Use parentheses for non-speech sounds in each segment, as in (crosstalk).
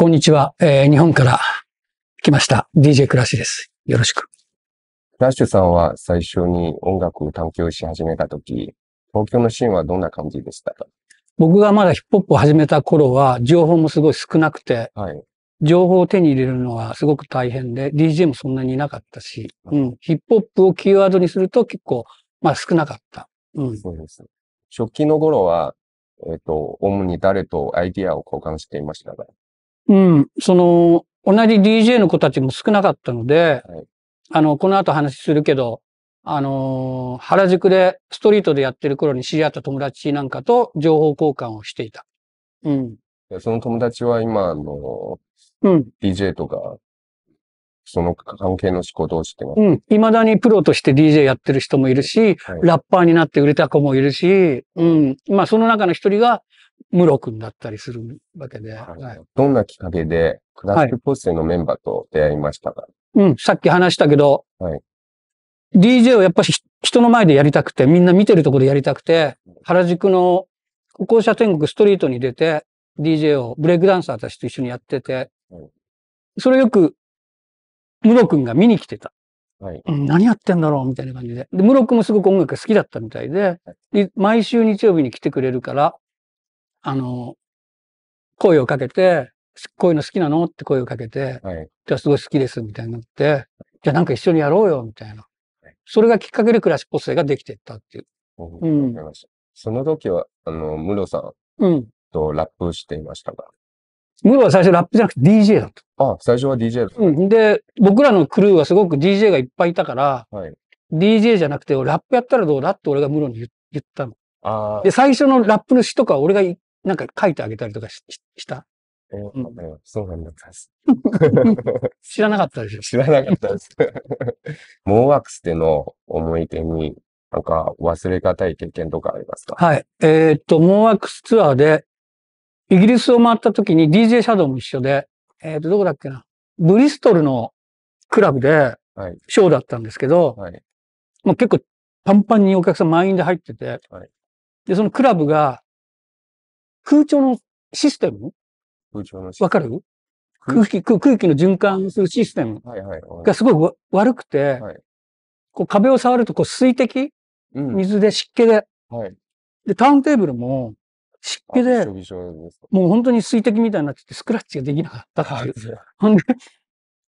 こんにちは、えー、日本から来ました DJ クラッシュです。よろしく。クラッシュさんは最初に音楽を探求し始めたとき、東京のシーンはどんな感じでしたか僕がまだヒップホップを始めた頃は、情報もすごい少なくて、はい、情報を手に入れるのはすごく大変で、DJ もそんなにいなかったし、うん、ヒップホップをキーワードにすると結構、まあ少なかった。うん、そうです。初期の頃は、えっ、ー、と、主に誰とアイディアを交換していましたかうん、その、同じ DJ の子たちも少なかったので、はい、あの、この後話するけど、あのー、原宿でストリートでやってる頃に知り合った友達なんかと情報交換をしていた。うん。その友達は今、あの、うん。DJ とか、その関係の仕事をしてます。うん。未だにプロとして DJ やってる人もいるし、はい、ラッパーになって売れた子もいるし、うん。まあ、その中の一人が、ムロ君だったりするわけで。はいはい、どんなきっかけで、クラックポッセのメンバーと出会いましたか、うん、さっき話したけど、はい、DJ をやっぱり人の前でやりたくて、みんな見てるところでやりたくて、原宿の歩行者天国ストリートに出て、DJ をブレイクダンサーたちと一緒にやってて、はい、それよく、ムロ君が見に来てた。はい、何やってんだろうみたいな感じで。で、ムロ君もすごく音楽が好きだったみたいで、毎週日曜日に来てくれるから、あの、声をかけて、こういうの好きなのって声をかけて、はい、じゃあすごい好きです、みたいになって、じゃあなんか一緒にやろうよ、みたいな。それがきっかけで暮らしっぽ生ができていったっていう。うん。その時は、あの、ムロさんとラップしていましたが。ムロは最初ラップじゃなくて DJ だと。ああ最初は DJ だった、うん。で、僕らのクルーはすごく DJ がいっぱいいたから、はい、DJ じゃなくて、ラップやったらどうだって俺がムロに言ったの。あで、最初のラップの詩とか俺がなんか書いてあげたりとかしした。うん、そうなんだったです。(laughs) 知らなかったでしょ知らなかったです。モーワークスでの思い出に、なんか忘れがたい経験とかありますかはい。えー、っと、モーワークスツアーで、イギリスを回った時に DJ シャドウも一緒で、えー、っと、どこだっけな。ブリストルのクラブで、ショーだったんですけど、はい、もう結構パンパンにお客さん満員で入ってて、はい、で、そのクラブが、空調のシステム空調のシステム。わかる空気、空気の循環するシステムがすごい悪くて、こう壁を触るとこう水滴、水で湿気で、で、ターンテーブルも湿気で、もう本当に水滴みたいになっててスクラッチができなかったっていう。ほんで、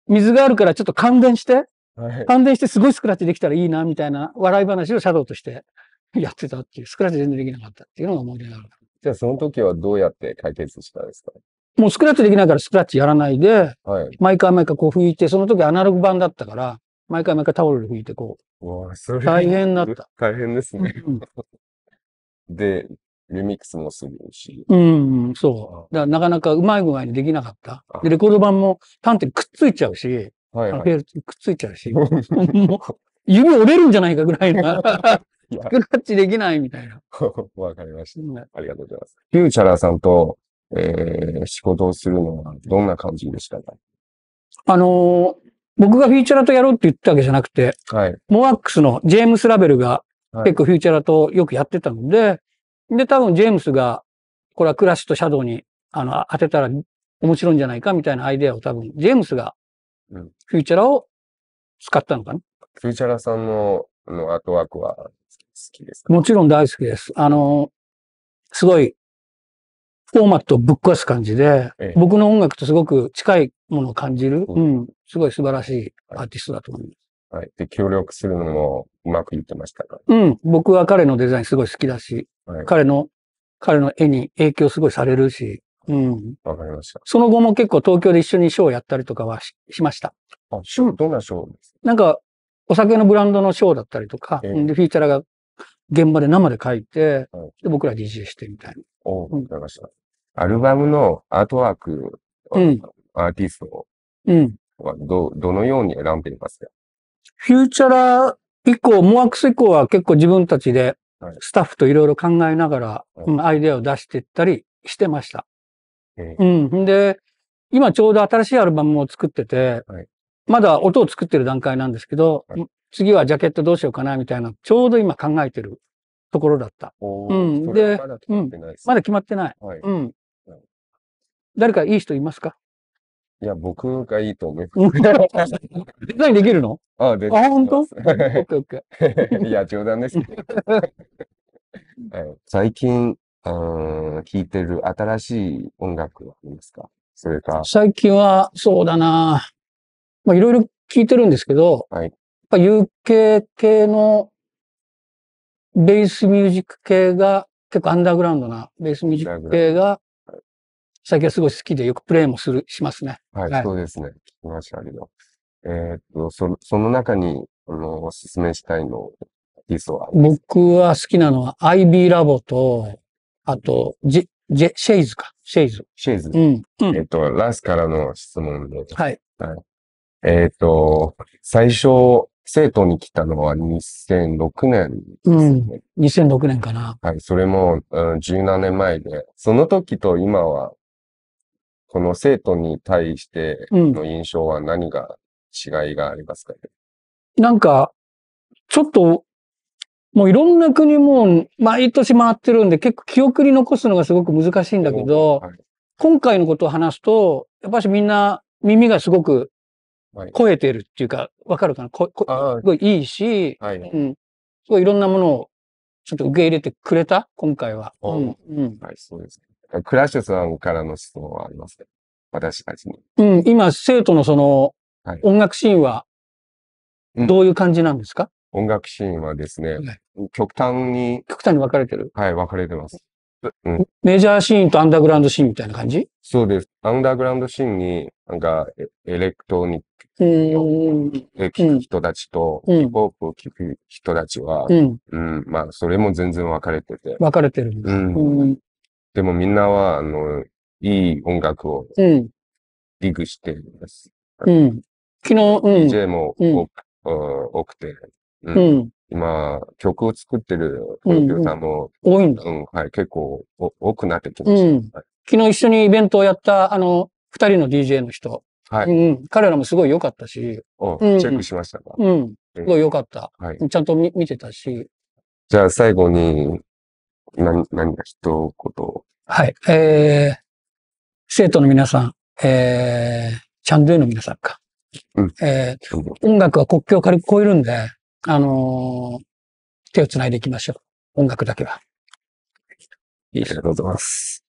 水があるからちょっと感電して、感電してすごいスクラッチできたらいいなみたいな笑い話をシャドウとしてやってたっていう、スクラッチ全然できなかったっていうのが思い出がある。じゃあその時はどうやって解決したんですかもうスクラッチできないからスクラッチやらないで、はい、毎回毎回こう拭いて、その時アナログ版だったから、毎回毎回タオルで拭いてこう。う大変だった。(laughs) 大変ですね。で、リミックスもするし。うん、そう。だからなかなかうまい具合にできなかった。で、レコード版も端点くっついちゃうし、はいはい、くっついちゃうし、(laughs) もう指折れるんじゃないかぐらいなスクラッチできないみたいな。(laughs) わかりました。ありがとうございます。フューチャラーさんと、えー、仕事をするのはどんな感じでしたかあのー、僕がフューチャラとやろうって言ったわけじゃなくて、はい、モワックスのジェームス・ラベルが結構フューチャラとよくやってたので、はい、で、多分ジェームスが、これはクラッシュとシャドウにあの当てたら面白いんじゃないかみたいなアイデアを多分、ジェームスが、フューチャラを使ったのかな、うん、フューチャラさんののアートワークは好きですかもちろん大好きです。あの、すごい、フォーマットをぶっ壊す感じで、ええ、僕の音楽とすごく近いものを感じる、うん、うん、すごい素晴らしいアーティストだと思います。はい。で、協力するのもうまくいってましたかうん。僕は彼のデザインすごい好きだし、はい、彼の、彼の絵に影響すごいされるし、うん。わかりました。その後も結構東京で一緒にショーをやったりとかはしました。あ、ショーどんなショーですかなんか、お酒のブランドのショーだったりとか、えー、で、フィーチャーが現場で生で書いて、はい、で、僕ら DJ してみたいな。おました、アルバムのアートワーク、うん、アーティストはど、どのように選んでいますかフューチャラ以降、モアクス以降は結構自分たちで、スタッフといろいろ考えながら、はいうん、アイデアを出していったりしてました。えー、うん。で、今ちょうど新しいアルバムを作ってて、はい、まだ音を作ってる段階なんですけど、はい、次はジャケットどうしようかなみたいな、ちょうど今考えてるところだった。うん、で、まだ決まってない、ねうん、まだ決まってない。はい、うん。誰かいい人いますかいや、僕がいいと思います。(laughs) デザインできるのああ、できる。あ、本当オッケーオッケー。(laughs) いや、冗談ですけど (laughs) 最近、聴いてる新しい音楽はありますかそれか。最近は、そうだなまあ、いろいろ聞いてるんですけど、はい、やっぱ UK 系のベースミュージック系が、結構アンダーグラウンドなベースミュージック系が、最近はすごい好きでよくプレイもする、しますね。はい、はい、そうですね。聞きましたけど。えー、っと、そその中に、あの、おすすめしたいの、リィスは僕は好きなのは IB ラボと、あと、ジジェシェイズか。シェイズ。シェイズ。うん。うん、えっと、ラスからの質問で。はい。はい。えっ、ー、と、最初、生徒に来たのは2006年ですね。うん。2006年かな。はい。それも、うん、17年前で、その時と今は、この生徒に対しての印象は何が違いがありますかね、うん、なんか、ちょっと、もういろんな国も毎年回ってるんで、結構記憶に残すのがすごく難しいんだけど、はい、今回のことを話すと、やっぱりみんな耳がすごく超えてるっていうか、わかるかなここすごいいいし、はいうん、すごいいろんなものをちょっと受け入れてくれた今回は。うん。はい、そうですね。クラッシュさんからの質問はありますね。私たちに。うん、今、生徒のその、はい、音楽シーンは、どういう感じなんですか、うん、音楽シーンはですね、極端に。極端に分かれてるはい、分かれてます。うん、メジャーシーンとアンダーグラウンドシーンみたいな感じそうです。アンダーグラウンドシーンに、なんかエ、レクトニッえ聞く人たちと、ヒップホップを聞く人たちは、うん、うん、まあ、それも全然分かれてて。分かれてるんです。うん。でもみんなは、あの、いい音楽を、リグしてるんです。うん。昨日、うん。DJ も多く、うん、多くて、うん。うん今、曲を作ってるプロデューサーも、うんうん、多いんだ。うん、はい、結構多くなってきました、うん昨日一緒にイベントをやった、あの、二人の DJ の人。はい。うん。彼らもすごい良かったし。うん。チェックしましたかうん。すごい良かった。はい。ちゃんと見てたし。じゃあ最後に、何、何か一言。はい。えー、生徒の皆さん、えー、チャンドゥの皆さんか。うん。えー、音楽は国境を軽く超えるんで、あのー、手を繋いでいきましょう。音楽だけは。ありがとうございます。